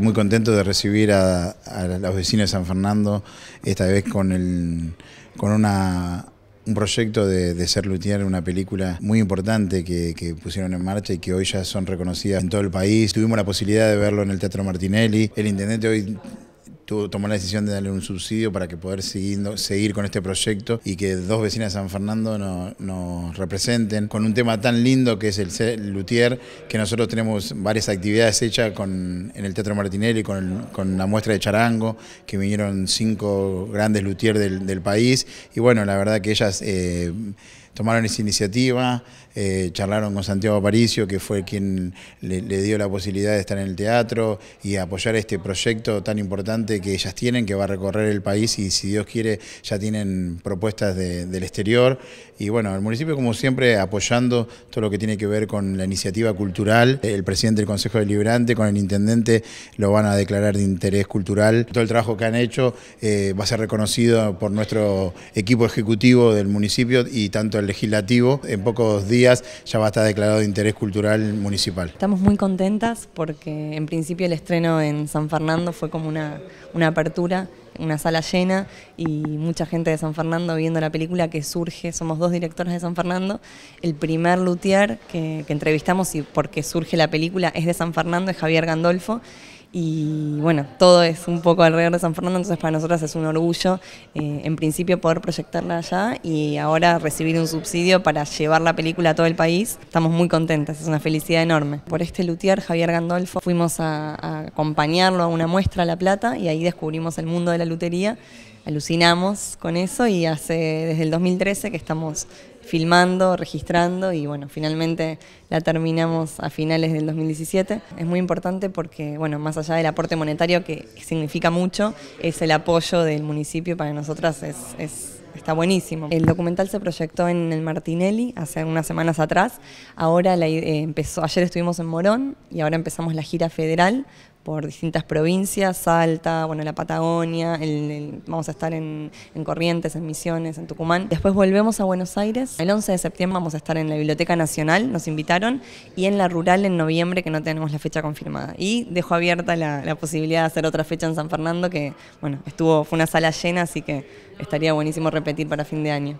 Muy contento de recibir a, los vecinos de San Fernando, esta vez con, el, con una, un proyecto de, Ser Lutier, una película muy importante que, que, pusieron en marcha y que hoy ya son reconocidas en todo el país. Tuvimos la posibilidad de verlo en el Teatro Martinelli. El intendente hoy tomó la decisión de darle un subsidio para que poder seguir con este proyecto y que dos vecinas de San Fernando nos representen con un tema tan lindo que es el, luthier, que nosotros tenemos varias actividades hechas en el Teatro Martinelli con, con la muestra de charango, que vinieron cinco grandes Lutier del, país y bueno, la verdad que ellas... Eh, tomaron esa iniciativa, eh, charlaron con Santiago Aparicio, que fue quien le, dio la posibilidad de estar en el teatro y apoyar este proyecto tan importante que ellas tienen, que va a recorrer el país y si Dios quiere ya tienen propuestas del exterior. Y bueno, el municipio como siempre apoyando todo lo que tiene que ver con la iniciativa cultural. El presidente del Consejo Deliberante con el intendente lo van a declarar de interés cultural. Todo el trabajo que han hecho eh, va a ser reconocido por nuestro equipo ejecutivo del municipio y tanto el legislativo. En pocos días ya va a estar declarado de interés cultural municipal. Estamos muy contentas porque en principio el estreno en San Fernando fue como una, una apertura una sala llena y mucha gente de San Fernando viendo la película que surge, somos dos directores de San Fernando, el primer luthier que, que entrevistamos y porque surge la película es de San Fernando, es Javier Gandolfo, y bueno, todo es un poco alrededor de San Fernando, entonces para nosotras es un orgullo, eh, en principio, poder proyectarla allá y ahora recibir un subsidio para llevar la película a todo el país. Estamos muy contentas, es una felicidad enorme. Por este luthier, Javier Gandolfo, fuimos a, a acompañarlo a una muestra a La Plata y ahí descubrimos el mundo de la lutería. Alucinamos con eso y hace desde el 2013 que estamos filmando, registrando y bueno, finalmente la terminamos a finales del 2017. Es muy importante porque, bueno, más allá del aporte monetario que significa mucho, es el apoyo del municipio para nosotras es, está buenísimo. El documental se proyectó en el Martinelli hace unas semanas atrás. Ahora la, eh, empezó, ayer estuvimos en Morón y ahora empezamos la gira federal por distintas provincias, Salta, bueno, la Patagonia, vamos a estar en, Corrientes, en Misiones, en Tucumán. Después volvemos a Buenos Aires. El 11 de septiembre vamos a estar en la Biblioteca Nacional, nos invitaron, y en la Rural en noviembre, que no tenemos la fecha confirmada. Y dejo abierta la, la posibilidad de hacer otra fecha en San Fernando, que, bueno, estuvo, fue una sala llena, así que estaría buenísimo repetir para fin de año.